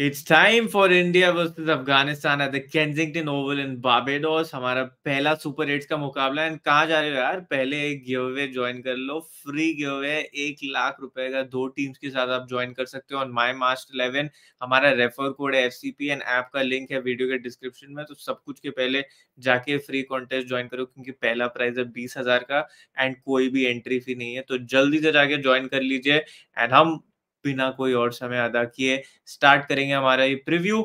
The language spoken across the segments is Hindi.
it's time for India versus Afghanistan at the Kensington Oval in Barbados हमारा पहला सुपर एट्स का मुकाबला एंड कहाँ जा रहे हो यार पहले एक गिव अवे ज्वाइन कर लो फ्री गिव अवे एक लाख रुपए का दो टीम्स के साथ आप ज्वाइन कर सकते हो ऑन माई मास्ट इलेवन हमारा रेफर कोड है F C P and app का लिंक है वीडियो के डिस्क्रिप्शन में तो सब कुछ के पहले जाके फ्री कॉन्टेस्ट ज्वाइन करो क्योंकि पहला प्राइज है बीस हजार का एंड कोई भी एंट्री फी नहीं है तो जल्दी से जाके ज्वाइन कर लीजिए एंड हम बिना कोई और समय अदा किए स्टार्ट करेंगे हमारा ये preview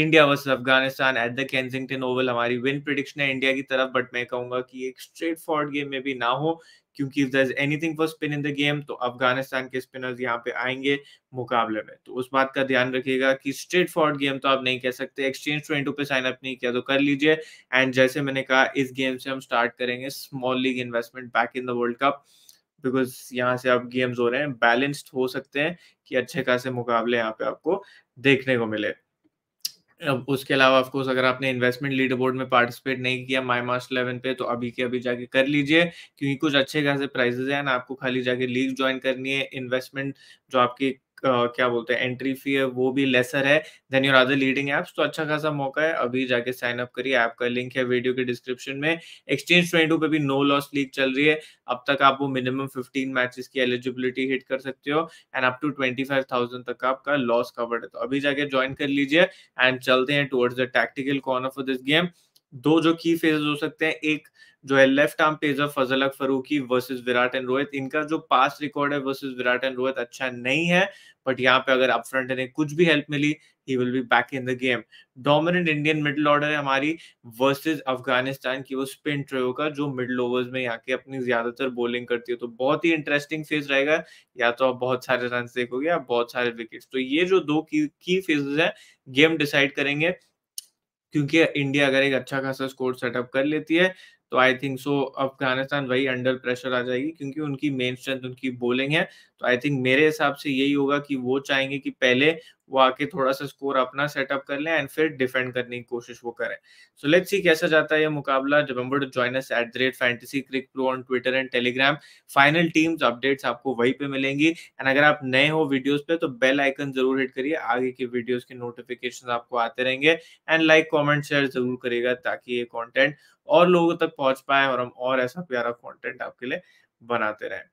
India versus Afghanistan at the Kensington Oval हमारी विन प्रिडिक्शन है इंडिया की तरफ बट मैं कहूंगा कि एक स्ट्रेट फॉरवर्ड गेम में भी ना हो क्योंकि if there is anything for spin in the game तो अफगानिस्तान के स्पिनर्स यहाँ पे आएंगे मुकाबले में तो उस बात का ध्यान रखिएगा कि स्ट्रेट फॉरवर्ड गेम तो आप नहीं कह सकते एक्सचेंज ट्वेंटी पे साइन अप नहीं किया तो कर लीजिए एंड जैसे मैंने कहा इस गेम से हम स्टार्ट करेंगे small league investment back in the world cup because यहाँ से आप गेम्स हो रहे हैं बैलेंस्ड हो सकते हैं कि अच्छे खासे मुकाबले यहाँ पे आपको देखने को मिले अब उसके अलावा ऑफकोर्स अगर आपने इन्वेस्टमेंट लीडर बोर्ड में पार्टिसिपेट नहीं किया माई मार्च इलेवन पे तो अभी के अभी जाके कर लीजिए क्योंकि कुछ अच्छे खासे प्राइजेज हैं आपको खाली जाके लीग ज्वाइन करनी है इन्वेस्टमेंट जो आपकी क्या बोलते हैं एंट्री फी है वो भी लेसर है than your other leading apps तो अच्छा खासा मौका है अभी जाके साइन अप करिए ऐप का लिंक है वीडियो के डिस्क्रिप्शन में एक्सचेंज ट्वेंटी पे भी नो लॉस लीग चल रही है अब तक आप वो मिनिमम फिफ्टीन मैचेस की एलिजिबिलिटी हिट कर सकते हो and up to twenty five thousand तक आपका लॉस कवर्ड है तो अभी जाके ज्वाइन कर लीजिए एंड चलते हैं towards the tactical corner for this game दो जो की फेजेस हो सकते हैं एक जो है left arm pace of Fazal Farooqi versus Virat and Rohit इनका जो पास रिकॉर्ड है वर्सेज विराट एंड रोहित अच्छा नहीं है बट यहाँ पे अगर अप फ्रंट इन्हें कुछ भी हेल्प मिली he will be back in the game dominant Indian middle order है हमारी वर्सेज अफगानिस्तान की वो स्पिन ट्रेव का जो मिडल ओवर्स में यहाँ के अपनी ज्यादातर बॉलिंग करती है तो बहुत ही इंटरेस्टिंग फेज रहेगा या तो आप बहुत सारे रन देखोगे या बहुत सारे विकेट तो ये जो दो की, की फेजेस है गेम डिसाइड करेंगे क्योंकि इंडिया अगर एक अच्छा खासा स्कोर सेटअप कर लेती है तो आई थिंक सो अफगानिस्तान वही अंडर प्रेशर आ जाएगी क्योंकि उनकी मेन स्ट्रेंथ उनकी बोलिंग है तो आई थिंक मेरे हिसाब से यही होगा कि वो चाहेंगे कि पहले वो आके थोड़ा सा स्कोर अपना सेटअप कर लें एंड फिर डिफेंड करने की कोशिश वो करें सो लेट्स सी कैसा जाता है ये मुकाबला remember to join us at the rate fantasy cric pro on Twitter and Telegram final teams updates आपको वहीं पे मिलेंगी एंड अगर आप नए हो वीडियोस पे तो बेल आइकन जरूर हिट करिए आगे की वीडियोस के नोटिफिकेशन आपको आते रहेंगे एंड लाइक कॉमेंट शेयर जरूर करिएगा ताकि ये कॉन्टेंट और लोगों तक पहुंच पाए और हम और ऐसा प्यारा कॉन्टेंट आपके लिए बनाते रहें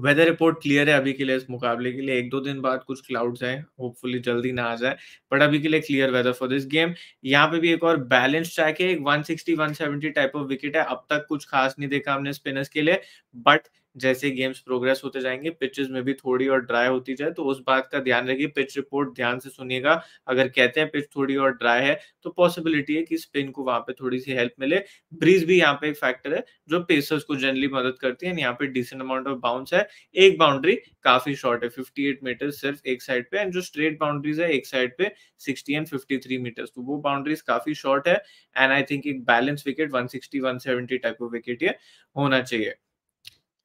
वेदर रिपोर्ट क्लियर है अभी के लिए इस मुकाबले के लिए एक दो दिन बाद कुछ क्लाउड्स आए होपफुली जल्दी ना आ जाए बट अभी के लिए clear weather for this game यहाँ पे भी एक और बैलेंस ट्रैक है एक 160 170 टाइप ऑफ विकेट है अब तक कुछ खास नहीं देखा हमने स्पिनर्स के लिए बट जैसे गेम्स प्रोग्रेस होते जाएंगे पिचेस में भी थोड़ी और ड्राई होती जाए तो उस बात का ध्यान रखिए पिच रिपोर्ट ध्यान से सुनिएगा अगर कहते हैं पिच थोड़ी और ड्राई है तो पॉसिबिलिटी है कि स्पिन को वहां पे थोड़ी सी हेल्प मिले ब्रीज भी यहाँ पे एक फैक्टर है जो पेसर्स को जनरली मदद करती है यहाँ पे डिसेंट अमाउंट ऑफ बाउंस है एक बाउंड्री काफी शॉर्ट है फिफ्टी मीटर सिर्फ एक साइड पे एंड जो स्ट्रेट बाउंड्रीज है एक साइड पे सिक्सटी एंड फिफ्टी मीटर्स तो वो बाउंड्रीज काफी शॉर्ट है एंड आई थिंक एक balance wicket one sixty type of wicket ये होना चाहिए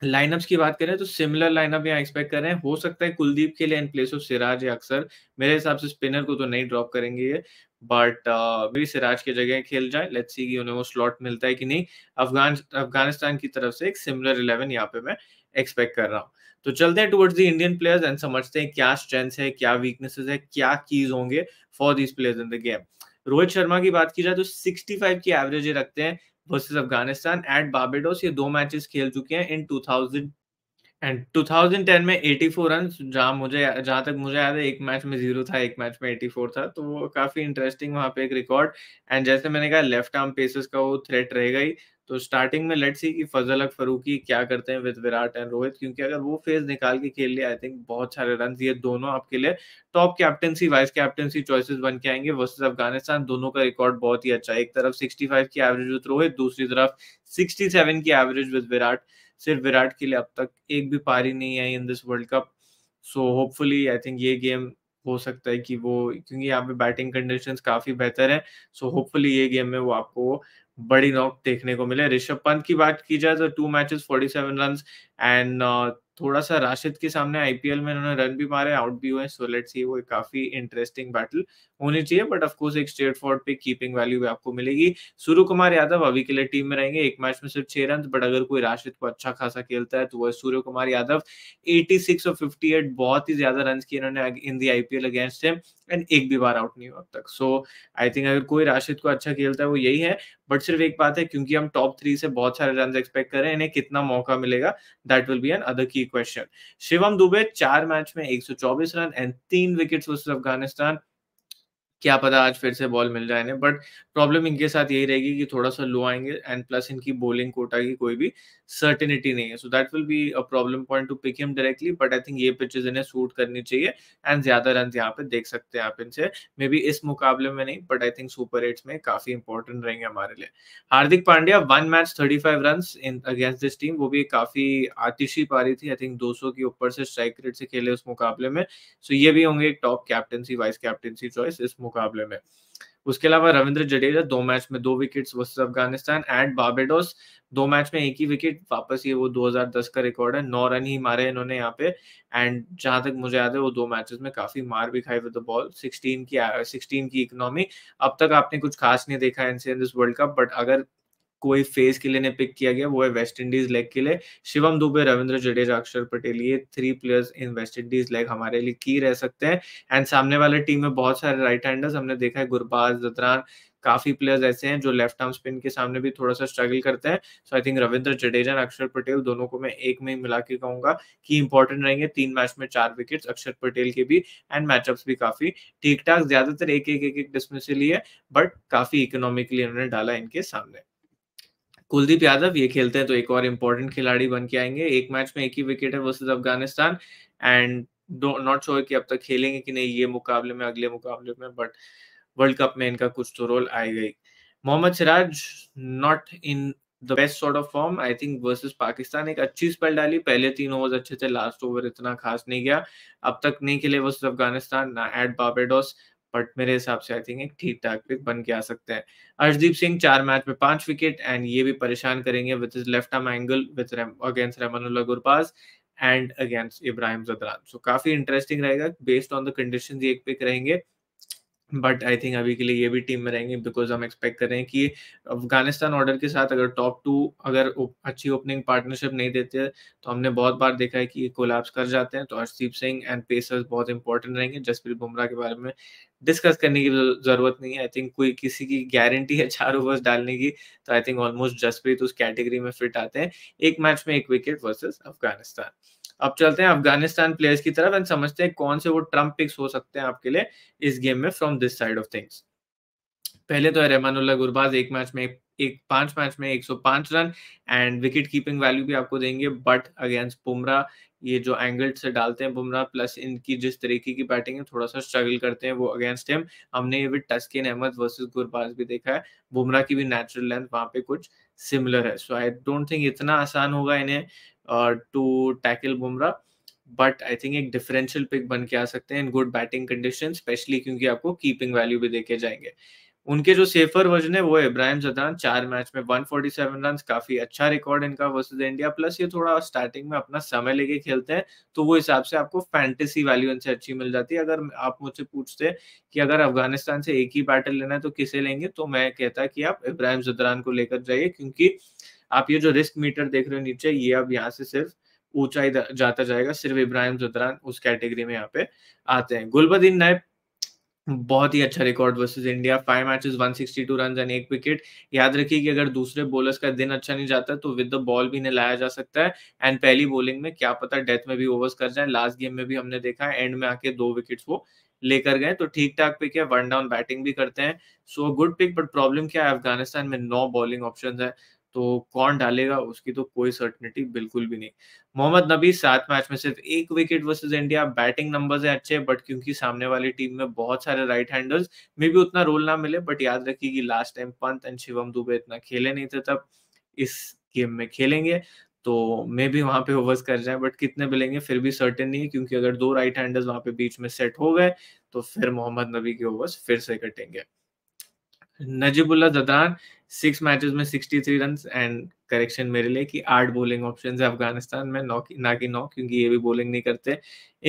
लाइनअप्स की बात करें तो सिमिलर लाइनअप यहाँ एक्सपेक्ट कर रहे हैं हो सकता है कुलदीप के लिए इन प्लेस ऑफ सिराज या अक्सर मेरे हिसाब से स्पिनर को तो नहीं ड्रॉप करेंगे ये बट uh, सिराज की जगह खेल जाए लेट्स सी कि उन्हें वो स्लॉट मिलता है कि नहीं अफगान अफगानिस्तान की तरफ से एक सिमिलर इलेवन यहाँ पे मैं एक्सपेक्ट कर रहा हूँ तो चलते हैं towards the Indian players and समझते हैं क्या स्ट्रेंथ है क्या वीकनेसेस है क्या कीज होंगे for these players in the game Rohit Sharma की बात की जाए तो 65 की एवरेज ये रखते हैं वर्सेस अफगानिस्तान एट बाबेडोस ये दो मैचेस खेल चुके हैं इन 2000 एंड 2010 में 84 रन जहाँ मुझे जहाँ तक मुझे याद है एक मैच में जीरो था एक मैच में 84 था तो वो काफी इंटरेस्टिंग वहाँ पे एक रिकॉर्ड एंड जैसे मैंने कहा लेफ्ट आर्म पेसर्स का वो थ्रेट रहेगा ही तो स्टार्टिंग में लेट्स सी कि फजल अक फरूकी क्या करते हैं विद विराट एंड रोहित क्योंकि अगर वो फेज निकाल के खेल लिया आई थिंक बहुत सारे रन ये दोनों आपके लिए top captaincy vice captaincy choices बन के आएंगे वर्सेस अफगानिस्तान दोनों का रिकॉर्ड बहुत ही अच्छा है एक तरफ फाइव की एवरेज विद रोहित दूसरी तरफ सेवन की एवरेज विद विराट सिर्फ विराट के लिए अब तक एक भी पारी नहीं आई in this world cup so hopefully I think ये गेम हो सकता है कि वो क्योंकि यहाँ पे बैटिंग कंडीशन काफी बेहतर है सो होपफुली ये गेम में वो आपको बड़ी नॉक देखने को मिले ऋषभ पंत की बात की जाए तो two matches 47 seven run and थोड़ा सा राशिद के सामने आईपीएल में उन्होंने रन भी मारे आउट भी हुए सो लेट्स सी वो काफी इंटरेस्टिंग बैटल होनी चाहिए बट ऑफकोर्स एक स्ट्रेट फॉर्ड पे कीपिंग वैल्यू भी आपको मिलेगी सूर्य कुमार यादव अभी के लिए टीम में रहेंगे एक मैच में सिर्फ छह रन बट अगर कोई राशिद को अच्छा खासा खेलता है तो वह सूर्य कुमार यादव सिक्स और एट बहुत ही ज्यादा रन किए इन्होंने in the IPL against him and एक भी बार आउट नहीं हुआ अब तक सो आई थिंक अगर कोई राशिद को अच्छा खेलता है वो यही है बट सिर्फ एक बात है क्योंकि हम टॉप थ्री से बहुत सारे रन एक्सपेक्ट कर रहे हैं इन्हें कितना मौका मिलेगा that will be another key question Shivam Dube चार मैच में चौबीस रन एंड तीन विकेट वर्सेज अफगानिस्तान क्या पता आज फिर से बॉल मिल जाए इन्हें बट प्रॉब्लम इनके साथ यही रहेगी कि थोड़ा सा लो आएंगे एंड प्लस इनकी बॉलिंग कोटा की कोई भी सर्टिनिटी नहीं है so that will be a problem point to pick him directly but I think ये पिचेज इन्हें सूट करनी चाहिए एंड ज्यादा रन यहाँ पे देख सकते हैं आप इनसे मे बी इस मुकाबले में नहीं but I think super eights में काफी इंपॉर्टेंट रहेंगे हमारे लिए Hardik Pandya one match thirty five run in against this team वो भी काफी आतिशी पारी थी आई थिंक दो सौ के ऊपर से स्ट्राइक रेट से खेले उस मुकाबले में सो so ये भी होंगे top captaincy vice captaincy choice इस मुकाबले में उसके अलावा रविंद्र जडेजा दो मैच में दो wickets versus Afghanistan and Barbados दो मैच में एक ही विकेट वापस ये वो 2010 का रिकॉर्ड है नौ रन ही मारे इन्होंने यहाँ पे एंड जहां तक मुझे याद है वो दो मैचेस में काफी मार भी खाई विद द बॉल 16 की 16 की इकोनॉमी अब तक आपने कुछ खास नहीं देखा इनसे in this world cup but अगर कोई फेज के लिए ने पिक किया गया वो है वेस्ट इंडीज लेग के लिए शिवम दुबे रविंद्र जडेजा अक्षर पटेल ये three players in West Indies leg हमारे लिए की रह सकते हैं एंड सामने वाले टीम में बहुत सारे राइट हैंडर्स हमने देखा है गुरबाज ददरान काफी प्लेयर्स ऐसे हैं जो लेफ्ट आर्म स्पिन के सामने भी थोड़ा सा स्ट्रगल करते हैं so I think Ravindra Jadeja और अक्षर पटेल दोनों को मैं एक में ही मिला के कहूंगा कि इंपॉर्टेंट रहेंगे तीन मैच में चार विकेट्स अक्षर पटेल के भी एंड मैचअप्स भी काफी ठीक ठाक ज्यादातर एक एक एक एक डिसमिसिली है बट काफी इकोनॉमिकली उन्होंने डाला इनके सामने कुलदीप यादव ये खेलते हैं तो एक और इम्पोर्टेंट खिलाड़ी बन के आएंगे एक मैच में एक ही विकेट है versus Afghanistan and not sure कि अब तक खेलेंगे कि नहीं ये मुकाबले में अगले मुकाबले में बट वर्ल्ड कप में इनका कुछ तो रोल आएगा ही Mohammed Siraj not in the best sort of form I think versus Pakistan एक अच्छी स्पेल डाली पहले तीन ओवर अच्छे थे लास्ट ओवर इतना खास नहीं गया अब तक नहीं खेले versus Afghanistan at Barbados but मेरे हिसाब से आई थिंक एक ठीक ठाक पिक बन के आ सकते हैं अर्शदीप सिंह चार मैच में पांच विकेट एंड ये भी परेशान करेंगे with left arm angle with against Rahman Gurbaz and against Ibrahim Zadran so काफी इंटरेस्टिंग रहेगा बेस्ड ऑन द कंडीशन ये एक पिक रहेंगे बट आई थिंक अभी के लिए ये भी टीम में रहेंगे बिकॉज हम एक्सपेक्ट कर रहे हैं कि अफगानिस्तान ऑर्डर के साथ अगर टॉप टू अगर अच्छी ओपनिंग पार्टनरशिप नहीं देते तो हमने बहुत बार देखा है कि ये कोलैप्स कर जाते हैं तो हरदीप सिंह एंड पेसर्स बहुत इंपॉर्टेंट रहेंगे जसप्रीत बुमराह के बारे में डिस्कस करने की जरूरत नहीं है आई थिंक कोई किसी की गारंटी है चार ओवर्स डालने की तो आई थिंक ऑलमोस्ट जसप्रीत उस कैटेगरी में फिट आते हैं एक मैच में एक विकेट वर्सेज अफगानिस्तान अब चलते हैं अफगानिस्तान प्लेयर्स की तरफ एंड समझते हैं कौन से वो ट्रम्प पिक्स हो सकते हैं आपके लिए इस गेम में from this side of things पहले तो है रहमानुल्ला गुरबाज एक मैच में एक पांच मैच में 105 run and wicket keeping value भी आपको देंगे बट अगेंस्ट बुमरा ये जो एंगल से डालते हैं बुमरा प्लस इनकी जिस तरीके की बैटिंग है थोड़ा सा स्ट्रगल करते हैं वो अगेंस्ट हिम हमने ये विद टस्किन अहमद वर्सेस गुरबाज भी देखा है बुमरा की भी नेचुरल लेंथ वहां पे कुछ सिमिलर है सो आई डोंट थिंक इतना आसान होगा इन्हें to tackle Bumrah but I think एक डिफरेंशियल पिक बन के आ सकते हैं in good batting condition specially क्योंकि आपको कीपिंग वैल्यू भी देखे जाएंगे उनके जो सेफर वर्जन है वो इब्राहिम जदान चार मैच में 147 रन काफी अच्छा रिकॉर्ड इनका वर्सेस इंडिया प्लस ये थोड़ा स्टार्टिंग में अपना समय लेके खेलते हैं तो वो हिसाब से आपको फैंटेसी वैल्यू इनसे अच्छी मिल जाती है अगर आप मुझसे पूछते कि अगर अफगानिस्तान से एक ही बैटल लेना है तो किसे लेंगे तो मैं कहता कि आप इब्राहिम जदरान को लेकर जाइए क्योंकि आप ये जो रिस्क मीटर देख रहे हो नीचे ये अब यहाँ से सिर्फ ऊंचाई जाता जाएगा सिर्फ इब्राहिम जुदरान उस कैटेगरी में यहाँ पे आते हैं गुलबदीन नायब बहुत ही अच्छा record versus India five matches 162 run and एक विकेट याद रखिए कि अगर दूसरे बॉलर्स का दिन अच्छा नहीं जाता तो विद द बॉल भी इन्हें लाया जा सकता है एंड पहली बॉलिंग में क्या पता डेथ में भी ओवर्स कर जाए लास्ट गेम में भी हमने देखा है एंड में आके दो विकेट्स वो लेकर गए तो ठीक ठाक पिक है वन डाउन बैटिंग भी करते हैं so good pick but problem क्या है अफगानिस्तान में नौ बॉलिंग ऑप्शन है तो कौन डालेगा उसकी तो कोई सर्टनिटी बिल्कुल भी नहीं मोहम्मद नबी सात मैच में सिर्फ एक wicket versus India batting numbers है अच्छे बट क्योंकि सामने वाली टीम में बहुत सारे राइट हैंडर्स में भी उतना रोल ना मिले बट याद रखिए कि last time Pant and Shivam Dube इतना खेले नहीं थे तब इस गेम में खेलेंगे तो मे भी वहां पे ओवर्स कर जाए बट कितने मिलेंगे फिर भी सर्टेन नहीं है क्योंकि अगर दो राइट हैंडर्स वहां पे बीच में सेट हो गए तो फिर मोहम्मद नबी के ओवर्स फिर से कटेंगे नजीबुल्ला जदान सिक्स मैचेस में sixty three run and correction मेरे लिए कि आठ बॉलिंग ऑप्शन है अफगानिस्तान में नौ ना कि नौ क्योंकि ये भी बॉलिंग नहीं करते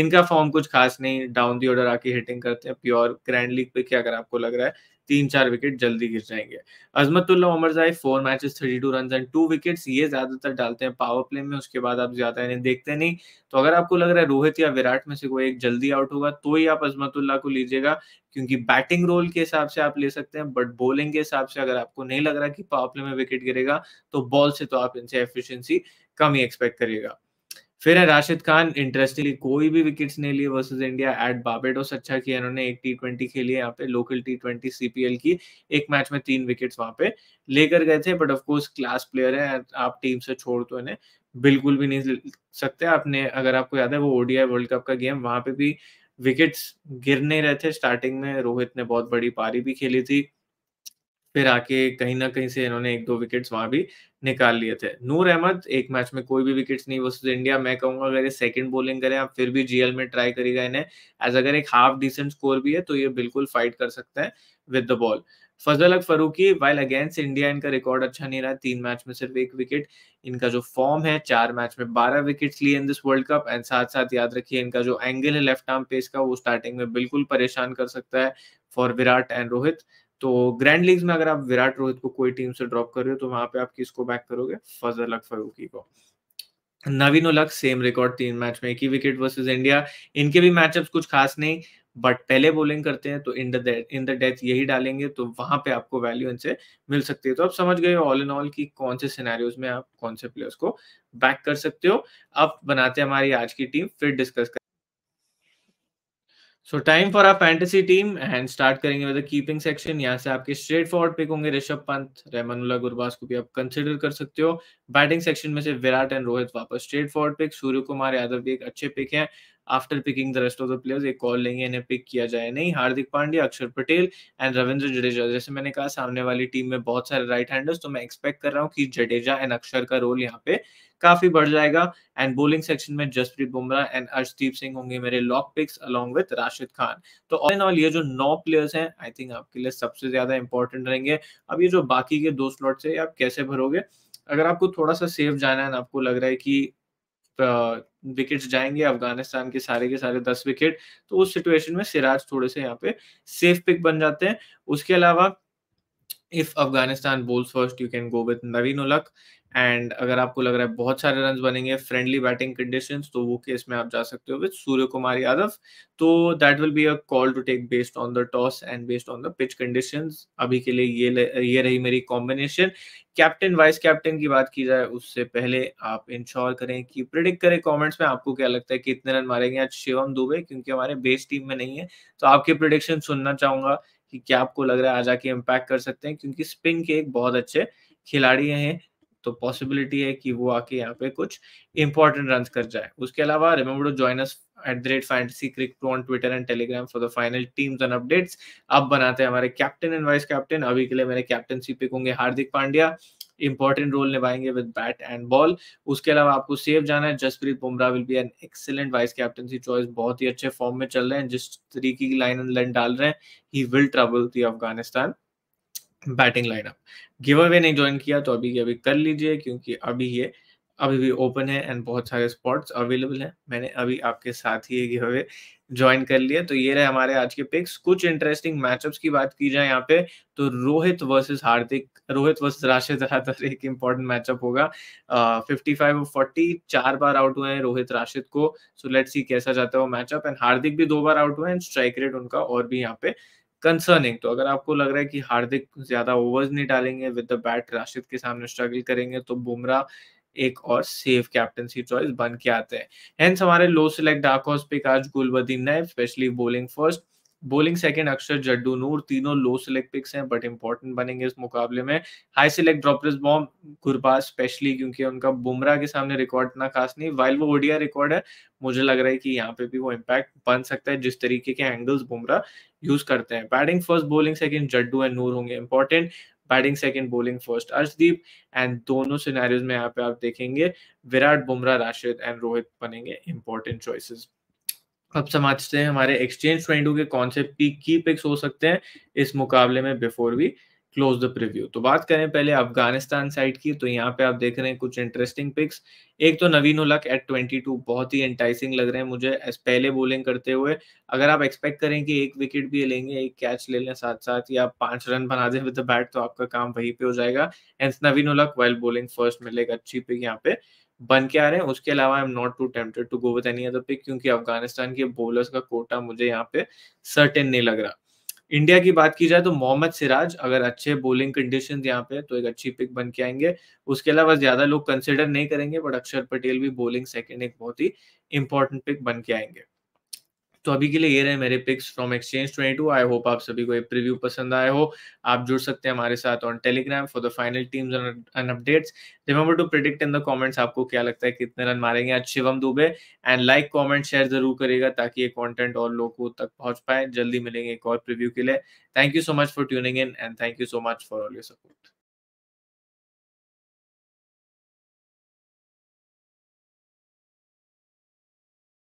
इनका फॉर्म कुछ खास नहीं डाउन दी ऑर्डर आके हिटिंग करते हैं प्योर ग्रैंड लीग पे क्या अगर आपको लग रहा है तीन चार विकेट जल्दी गिर जाएंगे Azmatullah Omarzai four matches thirty two run and two wickets ये ज्यादातर डालते हैं पावर प्ले में उसके बाद आप ज्यादा इन्हें देखते नहीं तो अगर आपको लग रहा है रोहित या विराट में से कोई एक जल्दी आउट होगा तो ही आप अजमतुल्ला को लीजिएगा क्योंकि बैटिंग रोल के हिसाब से आप ले सकते हैं बट बॉलिंग के हिसाब से अगर आपको नहीं लग रहा कि पावर प्ले में विकेट गिरेगा तो बॉल से तो आप इनसे एफिशिएंसी कम ही एक्सपेक्ट करिएगा फिर है राशिद खान इंटरेस्टिंगली कोई भी विकेट्स नहीं लिए वर्सेस इंडिया एट बाबेडोस अच्छा किया इन्होंने एक टी ट्वेंटी खेली यहाँ पे लोकल टी ट्वेंटी सीपीएल की एक मैच में तीन विकेट्स वहां पे लेकर गए थे बट ऑफकोर्स क्लास प्लेयर है आप टीम से छोड़ तो इन्हें बिल्कुल भी नहीं सकते आपने अगर आपको याद है वो ओडीआई वर्ल्ड कप का गेम वहां पे भी विकेट्स गिर नहीं रहे थे स्टार्टिंग में रोहित ने बहुत बड़ी पारी भी खेली थी फिर आके कहीं ना कहीं से इन्होंने एक दो विकेट्स वहां भी निकाल लिए थे नूर अहमद एक मैच में कोई भी विकेट्स नहीं वो इंडिया मैं कहूंगा अगर ये सेकंड बॉलिंग करें आप फिर भी जीएल में ट्राई करेगा इन्हें एज अगर एक हाफ डिसेंट स्कोर भी है तो ये बिल्कुल फाइट कर सकते हैं with the ball Fazalhaq Farooqi while against India इनका रिकॉर्ड अच्छा नहीं रहा तीन मैच में सिर्फ एक विकेट इनका जो फॉर्म है चार मैच में बारह विकेट लिए in this world cup and साथ साथ याद रखिए इनका जो एंगल है लेफ्ट आर्म पेस का वो स्टार्टिंग में बिल्कुल परेशान कर सकता है फॉर विराट एंड रोहित तो ग्रैंड लीग में अगर आप विराट रोहित को कोई टीम से ड्रॉप कर रहे हो तो वहां पे आप किसको बैक करोगे फजल फरूकी को नवीन उलक सेम रिकॉर्ड तीन मैच में एक ही विकेट वर्सेज इंडिया इनके भी मैचअप्स कुछ खास नहीं बट पहले बोलिंग करते हैं तो in the in the death यही डालेंगे तो वहां पे आपको वैल्यू इनसे मिल सकती है तो आप समझ गए ऑल इन ऑल की कौन से सिनेरियोज में आप कौन से प्लेयर्स को बैक कर सकते हो अब बनाते हैं हमारी आज की टीम फिर डिस्कस कर so time for our fantasy team and start करेंगे विद कीपिंग सेक्शन यहाँ से आपके स्ट्रेट फॉरवर्ड पिक होंगे ऋषभ पंत रेमनुल्ला गुरबास को भी आप कंसिडर कर सकते हो बैटिंग सेक्शन में से विराट एंड रोहित वापस straightforward pick Surya Kumar Yadav भी एक अच्छे पिक हैं after picking the rest of the players एक कॉल लेंगे इन्हें पिक किया जाए नहीं हार्दिक पांड्या अक्षर पटेल एंड रविंद्र जडेजा जैसे मैंने कहा सामने वाली टीम में बहुत सारे राइट हैंडर्स तो मैं एक्सपेक्ट कर रहा हूँ कि जडेजा एंड अक्षर का रोल यहाँ पे काफी बढ़ जाएगा एंड बोलिंग सेक्शन में जसप्रीत बुमराह एंड अर्शदीप सिंह होंगे मेरे lock picks along with Rashid Khan तो ऑल इन ऑल ये जो नौ प्लेयर्स हैं आई थिंक आपके लिए सबसे ज्यादा इंपॉर्टेंट रहेंगे अब ये जो बाकी के दो स्लॉट्स है आप कैसे भरोगे अगर आपको थोड़ा सा सेफ जाना है ना आपको लग रहा है कि विकेट्स जाएंगे अफगानिस्तान के सारे के सारे दस विकेट तो उस सिचुएशन में सिराज थोड़े से यहाँ पे सेफ पिक बन जाते हैं उसके अलावा if Afghanistan bowls first you can go with Naveen Ulhaq and अगर आपको लग रहा है बहुत सारे रन बनेंगे फ्रेंडली बैटिंग कंडीशन तो वो केस में आप जा सकते हो विद सूर्य कुमार यादव तो that will be a call to take based on the toss and based on the pitch condition अभी के लिए ये ये रही मेरी कॉम्बिनेशन कैप्टन वाइस कैप्टन की बात की जाए उससे पहले आप इंश्योर करें कि प्रिडिक्ट करें कमेंट्स में आपको क्या लगता है कितने रन मारेंगे आज शिवम दुबे क्योंकि हमारे बेस टीम में नहीं है तो आपके प्रिडिक्शन सुनना चाहूंगा कि क्या आपको लग रहा है आज आके इम्पैक्ट कर सकते हैं क्योंकि स्पिन के एक बहुत अच्छे खिलाड़ी हैं तो पॉसिबिलिटी है कि वो आके यहाँ पे कुछ इंपॉर्टेंट रन कर जाए उसके अलावा remember to join us at the rate fantasy cric two on Twitter and Telegram for the final teams and updates अब बनाते हैं हमारे कैप्टन एंड वाइस कैप्टन अभी के लिए मेरे सी पिक होंगे हार्दिक पांड्या इंपॉर्टेंट रोल निभाएंगे विद बैट एंड बॉल उसके अलावा आपको सेफ जाना है Jasprit Bumrah will be an excellent vice captaincy choice बहुत ही अच्छे फॉर्म में चल रहे हैं जिस तरीके की लाइन एंड लाइन डाल रहे हैं he will trouble the Afghanistan batting lineup give away नहीं ज्वाइन किया तो अभी अभी कर लीजिए क्योंकि अभी ये अभी भी ओपन है एंड बहुत सारे स्पॉट्स अवेलेबल हैं मैंने अभी आपके साथ ही ये गिव अवे ज्वाइन कर लिया तो ये रहे हमारे आज के पिक्स कुछ इंटरेस्टिंग मैचअप्स की बात की जाए यहाँ पे तो रोहित वर्सेस हार्दिक रोहित वर्सेस राशिद ज्यादातर एक इम्पॉर्टेंट मैचअप होगा फिफ्टी फाइव और फोर्टी चार बार आउट हुए हैं रोहित राशिद को सो लेट्स सी कैसा जाता है वो मैचअप एंड हार्दिक भी दो बार आउट हुए हैं स्ट्राइक रेट उनका और भी यहाँ पे कंसर्निंग तो अगर आपको लग रहा है कि हार्दिक ज्यादा ओवर्स नहीं डालेंगे विद द बैट राशिद के सामने स्ट्रगल करेंगे तो बुमराह एक और सेफ कैप्टनसी चॉइस बन के आते हैं हेंस हमारे low select dark horse pick आज गुलबदी नए specially bowling first bowling second Axar Jaddu Noor तीनों लो सिलेक्ट पिक्स हैं बट इंपॉर्टेंट बनेंगे इस मुकाबले में हाई सिलेक्ट ड्रॉपरस बॉम्ब गुरबाज स्पेशली क्योंकि उनका बुमराह के सामने रिकॉर्ड इतना खास नहीं वाइल वो ओडिया रिकॉर्ड है मुझे लग रहा है कि यहाँ पे भी वो इम्पैक्ट बन सकता है जिस तरीके के एंगल्स बुमराह यूज करते हैं batting first bowling second Jaddu and Noor होंगे important batting second bowling first Arshdeep and दोनों सिनेरियोज में यहाँ पे आप देखेंगे विराट बुमराह राशिद एंड रोहित बनेंगे इंपॉर्टेंट चॉइसेस अब समझते हैं हमारे एक्सचेंज ट्रेंडों के कॉन्सेप्ट की की पिक्स हो सकते हैं इस मुकाबले में before we close the preview तो बात करें पहले अफगानिस्तान साइड की तो यहाँ पे आप देख रहे हैं कुछ इंटरेस्टिंग पिक्स एक तो नवीन उलक एट ट्वेंटी टू बहुत ही एंटाइसिंग लग रहे हैं मुझे पहले बोलिंग करते हुए अगर आप एक्सपेक्ट करें कि एक विकेट भी लेंगे एक कैच ले लें साथ साथ या पांच रन बना दें विद बैट तो आपका काम वहीं पे हो जाएगा एंड नवीन उलक वेल बोलिंग फर्स्ट मिलेगा अच्छी पिक यहाँ पे बन के आ रहे हैं उसके अलावा I am not too tempted to go with any other pick क्योंकि अफगानिस्तान के बोलर्स का कोटा मुझे यहाँ पे सर्टेन नहीं लग रहा इंडिया की बात की जाए तो मोहम्मद सिराज अगर अच्छे बोलिंग कंडीशन यहाँ पे तो एक अच्छी पिक बन के आएंगे उसके अलावा ज्यादा लोग कंसिडर नहीं करेंगे बट अक्षर पटेल भी बोलिंग सेकेंड एक बहुत ही इंपॉर्टेंट पिक बन के आएंगे तो अभी के लिए ये रहे मेरे picks from exchange two I hope आप सभी को ये प्रीव्यू पसंद आए हो आप जुड़ सकते हैं हमारे साथ on Telegram for the final teams and updates remember to predict in the comments आपको क्या लगता है कितने रन मारेंगे आज Shivam Dube and like comment share जरूर करेगा ताकि ये कॉन्टेंट और लोगों तक पहुंच पाए जल्दी मिलेंगे एक और प्रिव्यू के लिए thank you so much for tuning in and thank you so much for all your support